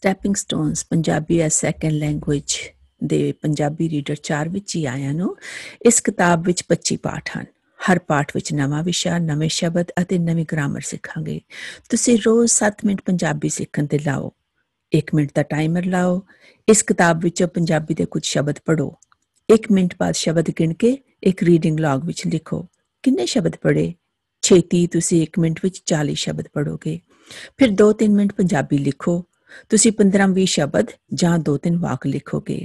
Stepping stones Punjabi ਐ second language ਦੇ Punjabi reader 4 ਵਿੱਚ ਹੀ ਆਇਆ ਨੂੰ ਇਸ ਕਿਤਾਬ ਵਿੱਚ 25 ਪਾਠ ਹਨ ਹਰ ਪਾਠ ਵਿੱਚ ਨਵਾਂ ਵਿਸ਼ਾ ਨਵੇਂ ਸ਼ਬਦ ਅਤੇ ਨਵੀਂ ਗ੍ਰਾਮਰ ਸਿੱਖਾਂਗੇ ਤੁਸੀਂ ਰੋਜ਼ 7 ਮਿੰਟ ਪੰਜਾਬੀ ਸਿੱਖਣ ਤੇ ਲਾਓ 1 ਮਿੰਟ ਦਾ ਟਾਈਮਰ ਲਾਓ ਇਸ ਕਿਤਾਬ ਵਿੱਚੋਂ ਪੰਜਾਬੀ ਦੇ ਕੁਝ ਸ਼ਬਦ ਪੜੋ 1 ਮਿੰਟ ਬਾਅਦ ਸ਼ਬਦ ਗਿਣ ਕੇ ਇੱਕ ਰੀਡਿੰਗ ਲੌਗ ਵਿੱਚ ਲਿਖੋ ਕਿੰਨੇ ਸ਼ਬਦ ਪੜੇ ਛੇਤੀ ਤੁਸੀਂ 1 ਮਿੰਟ ਵਿੱਚ 40 ਸ਼ਬਦ ਪੜੋਗੇ ਫਿਰ 2-3 ਮਿੰਟ ਪੰਜਾਬੀ ਲਿਖੋ ਤੁਸੀਂ 15-20 ਸ਼ਬਦ ਜਾਂ ਦੋ ਤਿੰਨ ਵਾਕ ਲਿਖੋਗੇ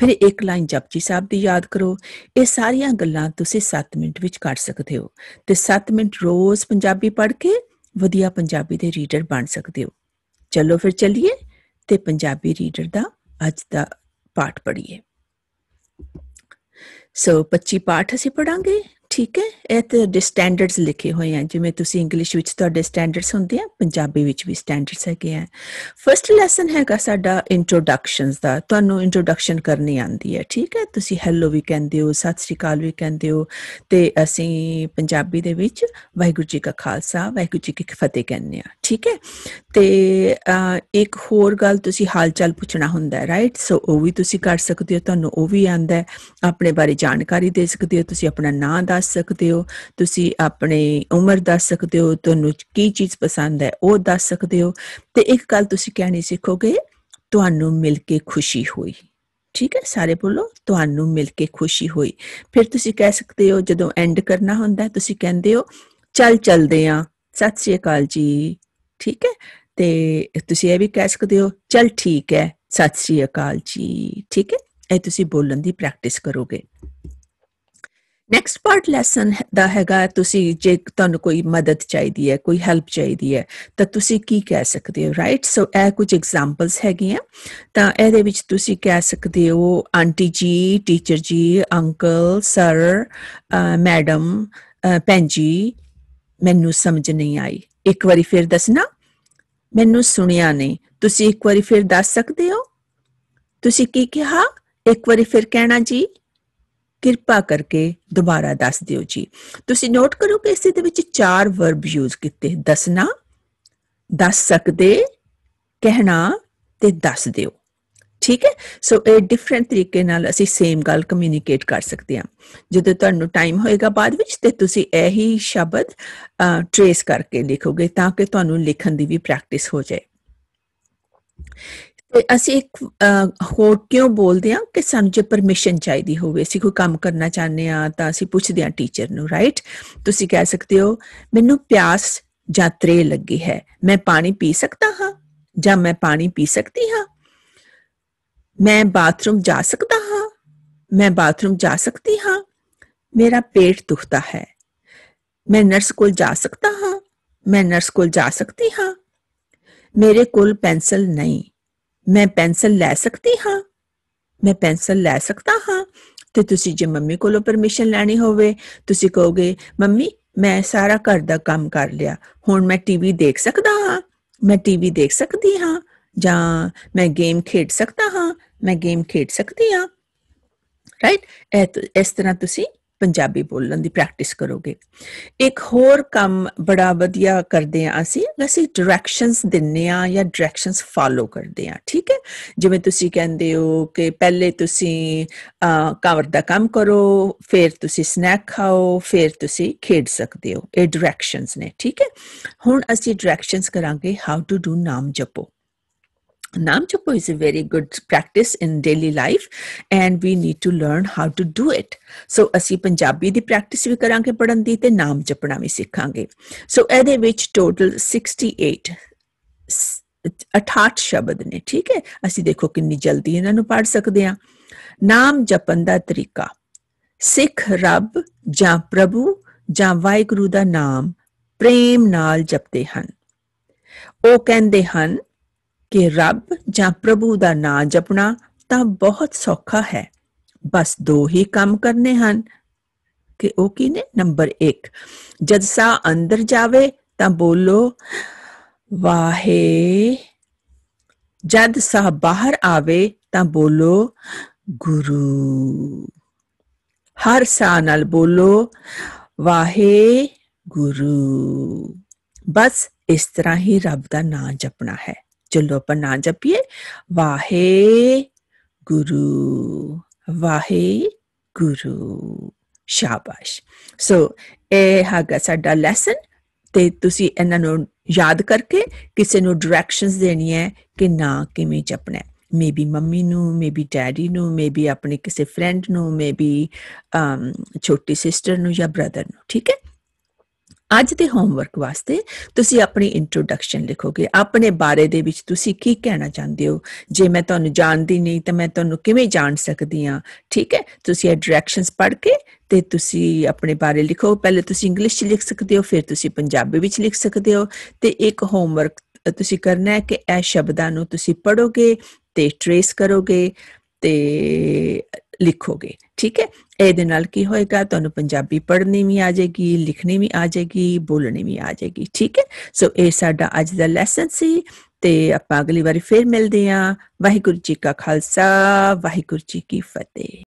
ਫਿਰ ਇੱਕ ਲਾਈਨ ਜਪਜੀ ਸਾਹਿਬ ਦੀ ਯਾਦ ਕਰੋ ਇਹ ਸਾਰੀਆਂ ਗੱਲਾਂ ਤੁਸੀਂ 7 ਮਿੰਟ ਵਿੱਚ ਕਰ ਸਕਦੇ ਹੋ ਤੇ 7 ਮਿੰਟ ਰੋਜ਼ ਪੰਜਾਬੀ ਪੜ੍ਹ ਕੇ ਵਧੀਆ ਪੰਜਾਬੀ ਦੇ ਰੀਡਰ ਬਣ ਸਕਦੇ ਹੋ ਚਲੋ ਫਿਰ ਚੱਲੀਏ ਤੇ ਪੰਜਾਬੀ ਰੀਡਰ ਦਾ ਅੱਜ ਦਾ ਪਾਠ ਪੜ੍ਹੀਏ ਸੋ 25 ਪਾਠ ਅਸੀਂ ਪੜਾਂਗੇ ਠੀਕ ਹੈ ਇਹ ਤੇ ਸਟੈਂਡਰਡਸ ਲਿਖੇ ਹੋਏ ਆ ਜਿਵੇਂ ਤੁਸੀਂ ਇੰਗਲਿਸ਼ ਵਿੱਚ ਤੁਹਾਡੇ ਸਟੈਂਡਰਡਸ ਹੁੰਦੇ ਆ ਪੰਜਾਬੀ ਵਿੱਚ ਵੀ ਸਟੈਂਡਰਡਸ ਹੈਗੇ ਆ ਫਰਸਟ ਲੈਸਨ ਹੈਗਾ ਸਾਡਾ ਇੰਟਰੋਡਕਸ਼ਨਸ ਦਾ ਤੁਹਾਨੂੰ ਇੰਟਰੋਡਕਸ਼ਨ ਕਰਨੀ ਆਂਦੀ ਹੈ ਠੀਕ ਹੈ ਤੁਸੀਂ ਹੈਲੋ ਵੀ ਕਹਿੰਦੇ ਹੋ ਸਤਿ ਸ੍ਰੀ ਅਕਾਲ ਵੀ ਕਹਿੰਦੇ ਹੋ ਤੇ ਅਸੀਂ ਪੰਜਾਬੀ ਦੇ ਵਿੱਚ ਵਾਹਿਗੁਰੂ ਜੀ ਕਾ ਖਾਲਸਾ ਵਾਹਿਗੁਰੂ ਜੀ ਕੀ ਫਤਿਹ ਕਹਿੰਦੇ ਆ ਠੀਕ ਹੈ ਤੇ ਇੱਕ ਹੋਰ ਗੱਲ ਤੁਸੀਂ ਚਾਲ ਪੁੱਛਣਾ ਹੁੰਦਾ ਹੈ ਰਾਈਟ ਸੋ ਉਹ ਵੀ ਤੁਸੀਂ ਕਰ ਸਕਦੇ ਹੋ ਤੁਹਾਨੂੰ ਉਹ ਵੀ ਆਂਦਾ ਹੈ ਆਪਣੇ ਬਾਰੇ ਜਾਣਕਾਰੀ ਦੇ ਸਕਦੇ ਹੋ ਤੁਸੀਂ ਆਪਣਾ ਨਾਮ ਦਾ ਦੱਸ ਸਕਦੇ ਹੋ ਤੁਸੀਂ ਆਪਣੇ ਉਮਰ ਦੱਸ ਸਕਦੇ ਹੋ ਤੁਹਾਨੂੰ ਕੀ ਚੀਜ਼ ਪਸੰਦ ਹੈ ਉਹ ਦੱਸ ਸਕਦੇ ਹੋ ਤੇ ਇੱਕ ਗੱਲ ਤੁਸੀਂ ਕਹਿਣੀ ਸਿੱਖੋਗੇ ਤੁਹਾਨੂੰ ਮਿਲ ਕੇ ਖੁਸ਼ੀ ਹੋਈ ਠੀਕ ਹੈ ਸਾਰੇ ਬੋਲੋ ਤੁਹਾਨੂੰ ਮਿਲ ਕੇ ਖੁਸ਼ੀ ਹੋਈ ਫਿਰ ਤੁਸੀਂ ਕਹਿ ਸਕਦੇ ਹੋ ਜਦੋਂ ਐਂਡ ਕਰਨਾ ਹੁੰਦਾ ਤੁਸੀਂ ਕਹਿੰਦੇ ਹੋ ਚੱਲ ਚੱਲਦੇ ਆ ਸਤਿ ਸ੍ਰੀ ਅਕਾਲ ਜੀ ਠੀਕ ਹੈ ਤੇ ਤੁਸੀਂ ਇਹ ਵੀ ਕਹਿ ਸਕਦੇ ਹੋ ਚੱਲ ਠੀਕ ਹੈ ਸਤਿ ਸ੍ਰੀ ਅਕਾਲ ਜੀ ਠੀਕ ਹੈ ਇਹ ਤੁਸੀਂ ਬੋਲਣ ਦੀ ਪ੍ਰੈਕਟਿਸ ਕਰੋਗੇ ਨੈਕਸਟ ਪਾਰਟ ਲੈਸਨ ਦਾ ਹੈਗਾ ਤੁਸੀਂ ਜੇ ਤੁਹਾਨੂੰ ਕੋਈ ਮਦਦ ਚਾਹੀਦੀ ਹੈ ਕੋਈ ਹੈਲਪ ਚਾਹੀਦੀ ਹੈ ਤਾਂ ਤੁਸੀਂ ਕੀ ਕਹਿ ਸਕਦੇ ਹੋ ਰਾਈਟ ਸੋ ਇਹ ਕੁਝ ਐਗਜ਼ਾਮਪਲਸ ਹੈਗੀਆਂ ਤਾਂ ਇਹਦੇ ਵਿੱਚ ਤੁਸੀਂ ਕਹਿ ਸਕਦੇ ਹੋ ਆਂਟੀ ਜੀ ਟੀਚਰ ਜੀ ਅੰਕਲ ਸਰ ਮੈਡਮ ਪੈਨ ਜੀ ਮੈਨੂੰ ਸਮਝ ਨਹੀਂ ਆਈ ਇੱਕ ਵਾਰੀ ਫਿਰ ਦੱਸਣਾ ਮੈਨੂੰ ਸੁਣਿਆ ਨਹੀਂ ਤੁਸੀਂ ਇੱਕ ਵਾਰੀ ਫਿਰ ਦੱਸ ਸਕਦੇ ਹੋ ਤੁਸੀਂ ਕੀ ਕਿਹਾ ਇੱਕ ਵਾਰੀ ਫਿਰ ਕਹਿਣਾ ਜੀ ਕਿਰਪਾ ਕਰਕੇ ਦੁਬਾਰਾ ਦੱਸ ਦਿਓ ਜੀ ਤੁਸੀਂ ਨੋਟ ਕਰੋ ਕਿ ਇਸ ਦੇ ਵਿੱਚ ਚਾਰ ਵਰਬ ਯੂਜ਼ ਕੀਤੇ ਦੱਸਣਾ ਦੱਸ ਸਕਦੇ ਕਹਿਣਾ ਤੇ ਦੱਸ ਦਿਓ ਠੀਕ ਹੈ ਸੋ ਇਹ ਡਿਫਰੈਂਟ ਤਰੀਕੇ ਨਾਲ ਅਸੀਂ ਸੇਮ ਗੱਲ ਕਮਿਊਨੀਕੇਟ ਕਰ ਸਕਦੇ ਹਾਂ ਜਦੋਂ ਤੁਹਾਨੂੰ ਟਾਈਮ ਹੋਏਗਾ ਬਾਅਦ ਵਿੱਚ ਤੇ ਤੁਸੀਂ ਇਹੀ ਸ਼ਬਦ ਟ੍ਰੇਸ ਕਰਕੇ ਲਿਖੋਗੇ ਤਾਂ ਕਿ ਤੁਹਾਨੂੰ ਲਿਖਣ ਦੀ ਵੀ ਪ੍ਰੈਕਟਿਸ ਹੋ ਜਾਏ ਤੇ ਅਸੀਂ ਇੱਕ ਹੋਰ ਕਿਉਂ ਬੋਲਦੇ ਆ ਕਿ ਸਾਨੂੰ ਜੇ ਪਰਮਿਸ਼ਨ ਚਾਹੀਦੀ ਹੋਵੇ ਅਸੀਂ ਕੋਈ ਕੰਮ ਕਰਨਾ ਚਾਹੁੰਦੇ ਆ ਤਾਂ ਅਸੀਂ ਪੁੱਛਦੇ ਆ ਟੀਚਰ ਨੂੰ ਰਾਈਟ ਤੁਸੀਂ ਕਹਿ ਸਕਦੇ ਹੋ ਮੈਨੂੰ ਪਿਆਸ ਜਾਂ ਤ੍ਰੇ ਲੱਗੀ ਹੈ ਮੈਂ ਪਾਣੀ ਪੀ ਸਕਦਾ ਹਾਂ ਜਾਂ ਮੈਂ ਪਾਣੀ ਪੀ ਸਕਦੀ ਹਾਂ ਮੈਂ ਬਾਥਰੂਮ ਜਾ ਸਕਦਾ ਹਾਂ ਮੈਂ ਬਾਥਰੂਮ ਜਾ ਸਕਦੀ ਹਾਂ ਮੇਰਾ ਪੇਟ ਦੁਖਦਾ ਹੈ ਮੈਂ ਨਰਸ ਕੋਲ ਜਾ ਸਕਦਾ ਹਾਂ ਮੈਂ ਨਰਸ ਕੋਲ ਜਾ ਸਕਦੀ ਹਾਂ ਮੇਰੇ ਕੋਲ ਪੈਨਸਲ ਨਹੀਂ ਮੈਂ ਪੈਨਸਲ ਲੈ ਸਕਦੀ ਹਾਂ ਮੈਂ ਪੈਨਸਲ ਲੈ ਸਕਦਾ ਹਾਂ ਤੇ ਤੁਸੀਂ ਜੇ ਮੰਮੀ ਕੋਲੋਂ ਪਰਮਿਸ਼ਨ ਲੈਣੀ ਹੋਵੇ ਤੁਸੀਂ ਕਹੋਗੇ ਮੰਮੀ ਮੈਂ ਸਾਰਾ ਘਰ ਦਾ ਕੰਮ ਕਰ ਲਿਆ ਹੁਣ ਮੈਂ ਟੀਵੀ ਦੇਖ ਸਕਦਾ ਹਾਂ ਮੈਂ ਟੀਵੀ ਦੇਖ ਸਕਦੀ ਹਾਂ ਜਾਂ ਮੈਂ ਗੇਮ ਖੇਡ ਸਕਦਾ ਹਾਂ ਮੈਂ ਗੇਮ ਖੇਡ ਸਕਦੀ ਹਾਂ ਰਾਈਟ ਇਸ ਤਰ੍ਹਾਂ ਤੁਸੀਂ ਪੰਜਾਬੀ ਬੋਲਣ ਦੀ ਪ੍ਰੈਕਟਿਸ ਕਰੋਗੇ ਇੱਕ ਹੋਰ ਕੰਮ ਬੜਾ ਵਧੀਆ ਕਰਦੇ ਆ ਅਸੀਂ ਅਸੀਂ ਡਾਇਰੈਕਸ਼ਨਸ ਦਿੰਨੇ ਆ ਜਾਂ ਡਾਇਰੈਕਸ਼ਨਸ ਫਾਲੋ ਕਰਦੇ ਆ ਠੀਕ ਹੈ ਜਿਵੇਂ ਤੁਸੀਂ ਕਹਿੰਦੇ ਹੋ ਕਿ ਪਹਿਲੇ ਤੁਸੀਂ ਕਵਰ ਦਾ ਕੰਮ ਕਰੋ ਫਿਰ ਤੁਸੀਂ ਸਨੈਕ ਖਾਓ ਫਿਰ ਤੁਸੀਂ ਖੇਡ ਸਕਦੇ ਹੋ ਇਹ ਡਾਇਰੈਕਸ਼ਨਸ ਨੇ ਠੀਕ ਹੈ ਹੁਣ ਅਸੀਂ ਡਾਇਰੈਕਸ਼ਨਸ ਕਰਾਂਗੇ ਹਾਊ ਟੂ ਡੂ ਨਾਮ ਜਪੋ Namchapo is a very good practice in daily life and we need to learn how to do it. ਸੋ ਅਸੀਂ ਪੰਜਾਬੀ ਦੀ ਪ੍ਰੈਕਟਿਸ ਵੀ ਕਰਾਂਗੇ ਪੜਨ ਦੀ ਤੇ ਨਾਮ ਜਪਣਾ ਵੀ ਸਿੱਖਾਂਗੇ ਸੋ ਇਹਦੇ ਵਿੱਚ ਟੋਟਲ 68 68 ਸ਼ਬਦ ਨੇ ਠੀਕ ਹੈ ਅਸੀਂ ਦੇਖੋ ਕਿੰਨੀ ਜਲਦੀ ਇਹਨਾਂ ਨੂੰ ਪੜ ਸਕਦੇ ਹਾਂ ਨਾਮ ਜਪਣ ਦਾ ਤਰੀਕਾ ਸਿੱਖ ਰੱਬ ਜਾਂ ਪ੍ਰਭੂ ਜਾਂ ਵਾਹਿਗੁਰੂ ਦਾ ਨਾਮ ਪ੍ਰੇਮ ਨਾਲ ਜਪਦੇ ਹਨ ਉਹ ਕਹਿੰਦੇ ਹਨ ਕਿ ਰੱਬ ਜਾਂ ਪ੍ਰਭੂ ਦਾ ਨਾਮ ਜਪਣਾ ਤਾਂ ਬਹੁਤ ਸੌਖਾ ਹੈ ਬਸ ਦੋ ਹੀ ਕੰਮ ਕਰਨੇ ਹਨ ਕਿ ਉਹ ਕੀ ਨੇ ਨੰਬਰ 1 ਜਦ ਸਾ ਅੰਦਰ ਜਾਵੇ ਤਾਂ ਬੋਲੋ ਵਾਹੇ ਜਦ ਸਾ ਬਾਹਰ ਆਵੇ ਤਾਂ ਬੋਲੋ ਗੁਰੂ ਹਰ ਸਾ ਨਾਲ ਬੋਲੋ ਵਾਹੇ ਗੁਰੂ ਬਸ ਇਸ ਤਰ੍ਹਾਂ ਹੀ ਰੱਬ ਦਾ ਨਾਮ ਜਪਣਾ ਹੈ ਚਲੋ ਆਪਾਂ ਨਾਂ ਜਪੀਏ ਵਾਹੇ ਗੁਰੂ ਵਾਹੇ ਗੁਰੂ ਸ਼ਾਬਾਸ਼ ਸੋ ਇਹ ਹੈਗਾ ਸਾਡਾ ਲੈਸਨ ਤੇ ਤੁਸੀਂ ਇਹਨਾਂ ਨੂੰ ਯਾਦ ਕਰਕੇ ਕਿਸੇ ਨੂੰ ਡਾਇਰੈਕਸ਼ਨਸ ਦੇਣੀ ਹੈ ਕਿ ਨਾ ਕਿਵੇਂ ਜਪਣਾ ਮੇਬੀ ਮੰਮੀ ਨੂੰ ਮੇਬੀ ਡੈਡੀ ਨੂੰ ਮੇਬੀ ਆਪਣੇ ਕਿਸੇ ਫਰੈਂਡ ਨੂੰ ਮੇਬੀ ਛੋਟੀ ਸਿਸਟਰ ਨੂੰ ਜਾਂ ਬ੍ਰਦਰ ਨੂੰ ਠੀਕ ਹੈ ਅੱਜ ਦੇ ਹੋਮਵਰਕ ਵਾਸਤੇ ਤੁਸੀਂ ਆਪਣੀ ਇੰਟਰੋਡਕਸ਼ਨ ਲਿਖੋਗੇ ਆਪਣੇ ਬਾਰੇ ਦੇ ਵਿੱਚ ਤੁਸੀਂ ਕੀ ਕਹਿਣਾ ਚਾਹੁੰਦੇ ਹੋ ਜੇ ਮੈਂ ਤੁਹਾਨੂੰ ਜਾਣਦੀ ਨਹੀਂ ਤਾਂ ਮੈਂ ਤੁਹਾਨੂੰ ਕਿਵੇਂ ਜਾਣ ਸਕਦੀ ਆ ਠੀਕ ਹੈ ਤੁਸੀਂ ਇਹ ਡਾਇਰੈਕਸ਼ਨਸ ਪੜ੍ਹ ਕੇ ਤੇ ਤੁਸੀਂ ਆਪਣੇ ਬਾਰੇ ਲਿਖੋ ਪਹਿਲੇ ਤੁਸੀਂ ਇੰਗਲਿਸ਼ 'ਚ ਲਿਖ ਸਕਦੇ ਹੋ ਫਿਰ ਤੁਸੀਂ ਪੰਜਾਬੀ ਵਿੱਚ ਲਿਖ ਸਕਦੇ ਹੋ ਤੇ ਇੱਕ ਹੋਮਵਰਕ ਤੁਸੀਂ ਕਰਨਾ ਹੈ ਕਿ ਇਹ ਸ਼ਬਦਾਂ ਨੂੰ ਤੁਸੀਂ ਪੜੋਗੇ ਤੇ ਟ੍ਰੇਸ ਕਰੋਗੇ ਤੇ ਲਿਖੋਗੇ ਠੀਕ ਹੈ ਇਹਦੇ ਨਾਲ ਕੀ ਹੋਏਗਾ ਤੁਹਾਨੂੰ ਪੰਜਾਬੀ ਪੜ੍ਹਨੀ ਵੀ ਆ ਜਾਏਗੀ ਲਿਖਣੀ ਵੀ ਆ ਜਾਏਗੀ ਬੋਲਣੀ ਵੀ ਆ ਜਾਏਗੀ ਠੀਕ ਹੈ ਸੋ ਇਹ ਸਾਡਾ ਅੱਜ ਦਾ ਲੈਸਨ ਸੀ ਤੇ ਆਪਾਂ ਅਗਲੀ ਵਾਰੀ ਫੇਰ ਮਿਲਦੇ ਆਂ ਵਾਹਿਗੁਰੂ ਜੀ ਕਾ ਖਾਲਸਾ ਵਾਹਿਗੁਰੂ ਜੀ ਕੀ ਫਤਿਹ